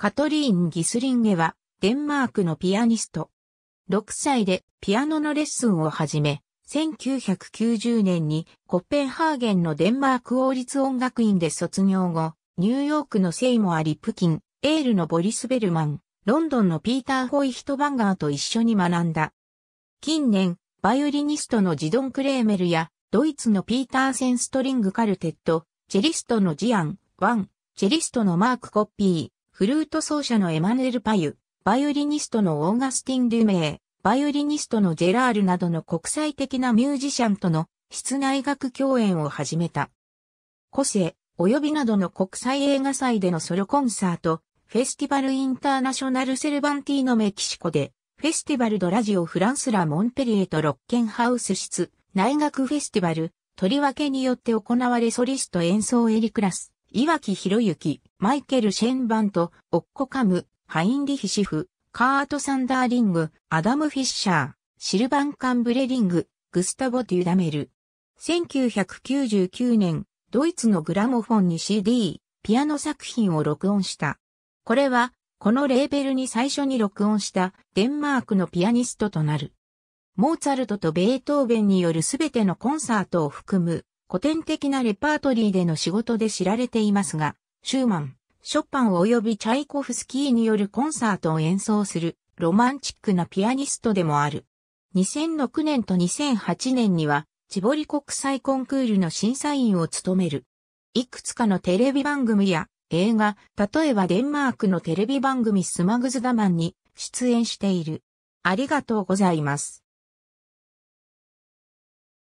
カトリーン・ギスリンゲは、デンマークのピアニスト。6歳でピアノのレッスンを始め、1990年にコッペンハーゲンのデンマーク王立音楽院で卒業後、ニューヨークのセイモア・リプキン、エールのボリス・ベルマン、ロンドンのピーター・ホイヒトバンガーと一緒に学んだ。近年、バイオリニストのジドン・クレーメルや、ドイツのピーターセン・ストリング・カルテット、チェリストのジアン、ワン、チェリストのマーク・コッピー、フルート奏者のエマヌエル・パユ、バイオリニストのオーガスティン・デュメイ、バイオリニストのジェラールなどの国際的なミュージシャンとの室内楽共演を始めた。個性、及びなどの国際映画祭でのソロコンサート、フェスティバル・インターナショナル・セルバンティーノ・メキシコで、フェスティバル・ド・ラジオ・フランス・ラ・モンペリエとロッケンハウス室、内学フェスティバル、とりわけによって行われソリスト演奏エリクラス。岩木博之、マイケル・シェンバンと、オッコ・カム、ハインリヒ・シフ、カート・サンダーリング、アダム・フィッシャー、シルバン・カンブレリング、グスタボ・デュダメル。1999年、ドイツのグラモフォンに CD、ピアノ作品を録音した。これは、このレーベルに最初に録音したデンマークのピアニストとなる。モーツァルトとベートーベンによるすべてのコンサートを含む古典的なレパートリーでの仕事で知られていますが、シューマン、ショパン及びチャイコフスキーによるコンサートを演奏するロマンチックなピアニストでもある。2006年と2008年には、チボリ国際コンクールの審査員を務める。いくつかのテレビ番組や映画、例えばデンマークのテレビ番組スマグズダマンに出演している。ありがとうございます。